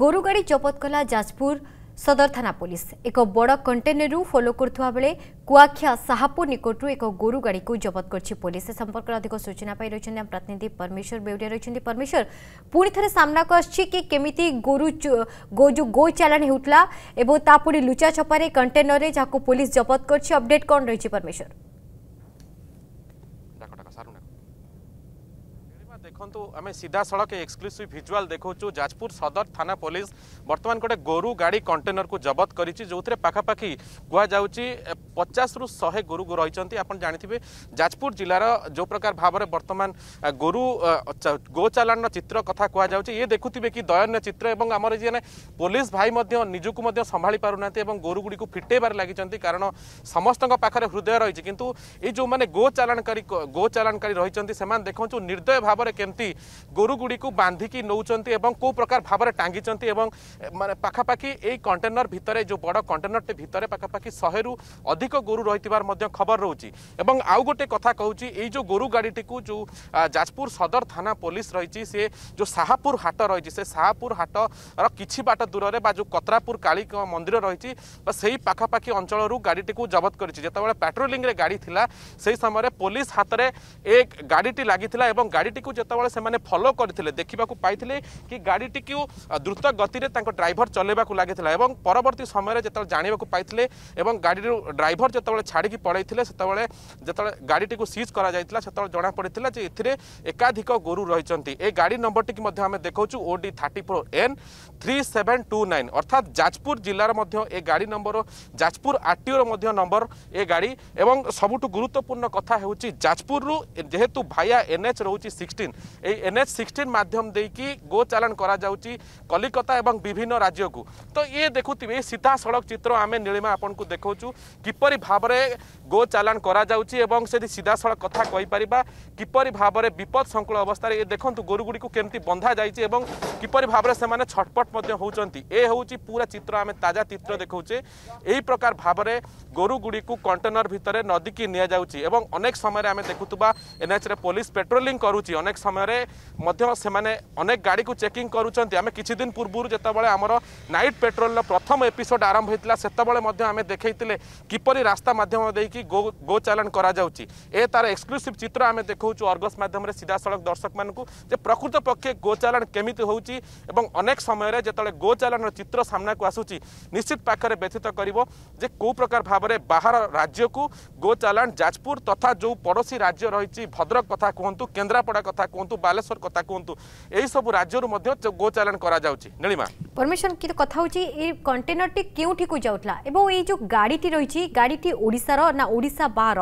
ଗୋରୁଗାଡ଼ି ଜବତ କଲା ଯାଜପୁର ସଦର ଥାନା ପୋଲିସ ଏକ ବଡ଼ କଣ୍ଟେନରରୁ ଫଲୋ କରୁଥିବା ବେଳେ କୁଆଖିଆ ସାହାପୁର ନିକଟରୁ ଏକ ଗୋରୁ ଗାଡ଼ିକୁ ଜବତ କରିଛି ପୋଲିସ ଏ ସମ୍ପର୍କରେ ଅଧିକ ସୂଚନା ପାଇ ରହିଛନ୍ତି ଆମ ପ୍ରତିନିଧି ପରମେଶ୍ୱର ବେଉରିଆ ରହିଛନ୍ତି ପରମେଶ୍ୱର ପୁଣି ଥରେ ସାମ୍ନାକୁ ଆସିଛି କି କେମିତି ଗୋରୁ ଯେଉଁ ଗୋ ଚାଲାଣ ହେଉଥିଲା ଏବଂ ତାପରେ ଲୁଚା ଛପାରେ କଣ୍ଟେନରରେ ଯାହାକୁ ପୋଲିସ ଜବତ କରିଛି ଅପଡେଟ୍ କ'ଣ ରହିଛି ପରମେଶ୍ୱର দেখন্তু আমি সিধা সড়ক এক্সক্লুসিভ ভিজুয়াল দেখছু যাজপুর সদর থানা পুলিশ বর্তমান গোটে গরু গাড়ি কন্টেনর কু জবত করেছি যে পাখাপাখি কুহযাচ্ছি পচাশ রু শহে গরু রয়েছেন আপনার জাঁথিবে যাজপুর জেলার যে প্রকার ভাবে বর্তমান গরু গোচালাণর চিত্র কথা কুহযাচ্ছে ইয়ে দেখুবে কি দয়নীয় চিত্র এবং আমার যে পুলিশ ভাই নিজক সম্ভাড়ি পু না এবং গরুগুড়ি ফিটেইবার লাগিছেন কারণ সমস্ত পাখে হৃদয় রয়েছে কিন্তু এই যে গোচালাণকারী গোচালাণকারী রয়েছেন সে দেখুন নির্দয় ভাবে কেমতি গরুগুড়ি বাঁধিকি নৌকর এবং কেউ প্রকার ভাবে টাঙ্গিছেন এবং মানে পাখাপাখি এই কন্টেনর ভিতরে যে বড় কন্টেনরটি ভিতরে পাখাপাখি শহে রু অধিক গরু রহিবার খবর রয়েছে এবং আউ গোটে কথা কুচি এই যে গরু গাড়িটি যে যাজপুর সদর থানা পুলিশ রয়েছে সে যে সাহাপুর হাট রয়েছে সে সাহাপুর হাট কিছু বাট দূরের বা যে কতরাপুর কালী মন্দির রয়েছে বা সেই পাখাপাখি অঞ্চল গাড়িটি জবত করেছে যেতবে পেট্রোলিংরে গাড়ি লা সেই সময় পুলিশ হাতরে এক গাড়িটি লাগিলা এবং গাড়িটি যেত যেতবে সে ফলো করে দেখা পাইলে কি গাড়িটি দ্রুত গতি ড্রাইভর চলাইবা লাগি এবং পরবর্তী সময় যেত জাঁয়া পাইলে এবং গাড়ি ড্রাইভর যেত ছাড়ি পড়াই সেতবে যেত গাড়িটি সিজ করা যাই সেত জনাপড়ি যে এতে একাধিক গোরু রয়েছেন এই গাড়ি নম্বরটি আমি দেখছু OD thirty four N three seven two nine অর্থাৎ যাজপুর জেলার মধ্যে এ গাড়ি নম্বর যাজপুর আরটিওর মধ্যে নম্বর এ গাড়ি এবং সবুঠ গুরুত্বপূর্ণ কথা হচ্ছে যাজপুরু যেহেতু ভাইয়া এনএচ রয়েছে সিক্সটিন এই এনএচ সিক্সটিন মাধ্যম দিয়ে গো চালাণ করা যাচ্ছি কলিকতা এবং বিভিন্ন রাজ্যকু তো ইয়ে দেখু এই সীতা সড়ক চিত্র আমি নীলিমা আপনার দেখছু কিপর ভাবে গো চালাণ করা যাচ্ছি এবং সেটি সিধা সড়ক কথা কইপারা কিপর ভাবে বিপদ সংকুল অবস্থায় এ দেখুন গরুগুড়ি কেমতি বন্ধা যাই এবং কিপর ভাবে সে ছটপট হচ্ছেন এ হচ্ছে পুরা চিত্র আমি তাজা চিত্র দেখছে এই প্রকার ভাবে গরুগুড়ি কন্টেনর ভিতরে নদীকে নিয়ে যাচ্ছে এবং অনেক সময় আমি দেখুবা এনএচরে পুলিশ পেট্রোলিং করুচি অনেক সময় মধ্যে সেমানে অনেক গাড়ি চেকিং করুচন্তি আমি কিছুদিন পূর্বর যেতবে আমার নাইট পেট্রোলর প্রথম এপিসোড আরম্ভ হয়েছিল সেতবে আমি দেখাইলে কিপর রাস্তা মাধ্যম দিয়ে গো গো গোচালাণ করা যাচ্ছে এ তার এক্সক্লুসিভ চিত্র আমি দেখাচ্ছু অর্গস মাধ্যমে সিধাসলখ দর্শক মানুষ যে প্রকৃত পক্ষে গো গোচালাণ কেমিতি হচ্ছে এবং অনেক সময় যেত গোচালাণর চিত্র সামনাকু আসুচি নিশ্চিত পাখে ব্যথিত করব যে কেউ প্রকার ভাবে বাহার রাজ্যকু গোচালাণ যাজপুর তথা যে পড়োশী রাজ্য রয়েছে ভদ্রক কথা কুহতু কেন্দ্রাপড়া কথা কুহতু বালেশ্বর কথা কুহতু এইসব রাজ্যর মধ্যে গোচালাণ করা যাচ্ছে নীলিমা পরমেশ্বর কিন্তু কথা হচ্ছে এই কন্টেনরটি কেউঠিকু যাওয়া এবং এই যে গাড়িটি রয়েছে গাড়িটি ওড়িশার না ওড়িশা বাহার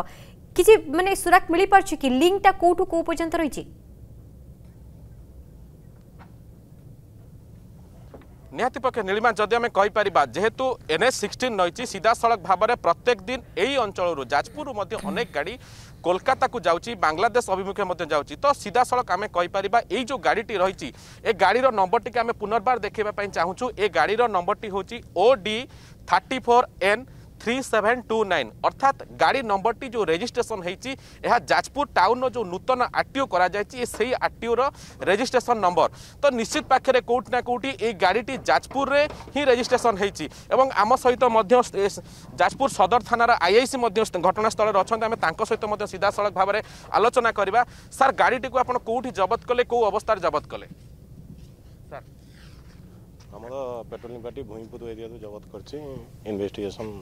কিছু মানে সুরাক মিলিপারছে কি লিঙ্কটা কোটু কেউ পর্যন্ত রয়েছে নিহতি পক্ষে নীলিমা যদি আমি কইপার যেহেতু এনএস সিক্সটিন রয়েছে সিধাসলখ ভাবে প্রত্যেক দিন এই অঞ্চল যাজপুর অনেক গাড়ি কলকাতাকু যাচ্ছি বাংলাদেশ অভিমুখে যাচ্ছি তো সিধাসলখ আমি কইপার এই যে গাড়িটি রয়েছে এ গাড়ির নম্বরটিকে আমি পুনর্বার দেখা চাহুছু এ গাড়ির নম্বরটি হচ্ছে O D thirty four N three seven two nine অর্থাৎ গাড়ি নম্বরটি যে রেজিষ্ট্রেসন হয়েছি ଏହା ଯାଜପୁର ଟାଉନର ଯେଉଁ ନୂତନ ଆର୍ଟିଓ କରାଯାଇଛି ସେଇ ଆର୍ଟିଓର ରେଜିଷ୍ଟ୍ରେସନ ନମ୍ବର ତ ନିଶ୍ଚିତ ପାଖରେ କେଉଁଠି ନା କେଉଁଠି ଏଇ ଗାଡ଼ିଟି ଯାଜପୁରରେ ହିଁ ରେଜିଷ୍ଟ୍ରେସନ ହେଇଛି ଏବଂ ଆମ ସହିତ ମଧ୍ୟ ଯାଜପୁର ସଦର ଥାନାର ଆଇଆଇସି ମଧ୍ୟ ଘଟଣାସ୍ଥଳରେ ଅଛନ୍ତି ଆମେ ତାଙ୍କ ସହିତ ମଧ୍ୟ ସିଧାସଳଖ ଭାବରେ ଆଲୋଚନା କରିବା ସାର୍ ଗାଡ଼ିଟିକୁ ଆପଣ କେଉଁଠି ଜବତ କଲେ କେଉଁ ଅବସ୍ଥାରେ ଜବତ କଲେ ସାର୍ ଆମର ପେଟ୍ରୋଲିଂ ପାର୍ଟି ଭୂଇଁପୁର ଏରିଆରୁ ଜବତ କରିଛି ଇନଭେଷ୍ଟିଗେସନ୍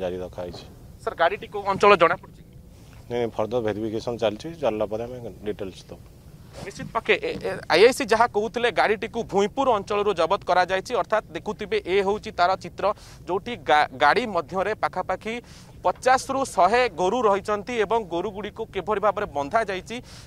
জারি রাখা হয়েছে স্যার গাড়িটি কোন অঞ্চল জনা পড়ছে ନାଇଁ ଫର୍ଦର ভেরিফিকেশন চলছে জানলা পরে আমি ডিটেলস দেব নিশ্চিত পাখে আইআইসি যা কুলে গাড়িটি ভূইপুর অঞ্চল জবত করা যাই অর্থাৎ দেখুবে এ হচ্ছে তার চিত্র যেটি গাড়ি মধ্যে পাখাপাখি পচাশরু শহে গরু রয়েছে এবং গরুগুড়ি কিভাবে ভাবে বন্ধা যাই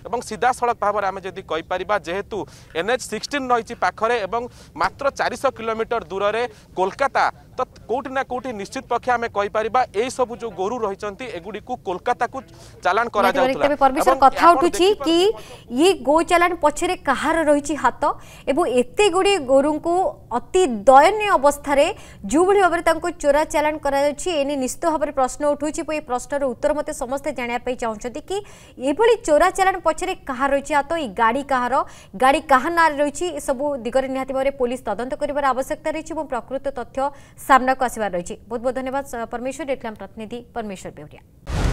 এবং সিধাসলখ ভাবে আমি যদি কইপারা যেহেতু এনএচ সিক্সটিন রয়েছে পাখে এবং মাত্র চারিশ কিলোমিটর দূরের কলকাতা তো কোটি না কোটি নিশ্চিত পক্ষে আমি কইপারা এইসব যে গরু রয়েছে এগুড়ি কলকাতা চালাণ করা কথা উঠুছি কি ই গো চালাণ পছরে কাহার রয়েছে হাত এবং এত গুড়ি গরুঙ্কু অতি দয়নীয় অবস্থায় যেভাবে ভাবে তাঁর চোরা চালাণ করা যাচ্ছে এনে নিশ্চিত ভাবে প্রশ্ন ଉଠୁଛି ଏ ପ୍ରଶ୍ନର ଉତ୍ତର ମୋତେ ସମସ୍ତେ ଜାଣିବା ପାଇଁ ଚାହୁଁଛନ୍ତି କି ଏଭଳି ଚୋରା ଚାଲାଣ ପଛରେ କାହା ରହିଛି ହାତ ଏଇ ଗାଡ଼ି କାହାର ଗାଡ଼ି କାହା ନାଁରେ ରହିଛି ଏସବୁ ଦିଗରେ ନିହାତି ଭାବରେ ପୋଲିସ ତଦନ୍ତ କରିବାର ଆବଶ୍ୟକତା ରହିଛି ଏବଂ ପ୍ରକୃତ ତଥ୍ୟ ସାମ୍ନାକୁ ଆସିବାର ରହିଛି ବହୁତ ବହୁତ ଧନ୍ୟବାଦ ପରମେଶ୍ୱର ଏଠିଲାମ ପ୍ରତିନିଧି ପରମେଶ୍ୱର ବେଉରିଆ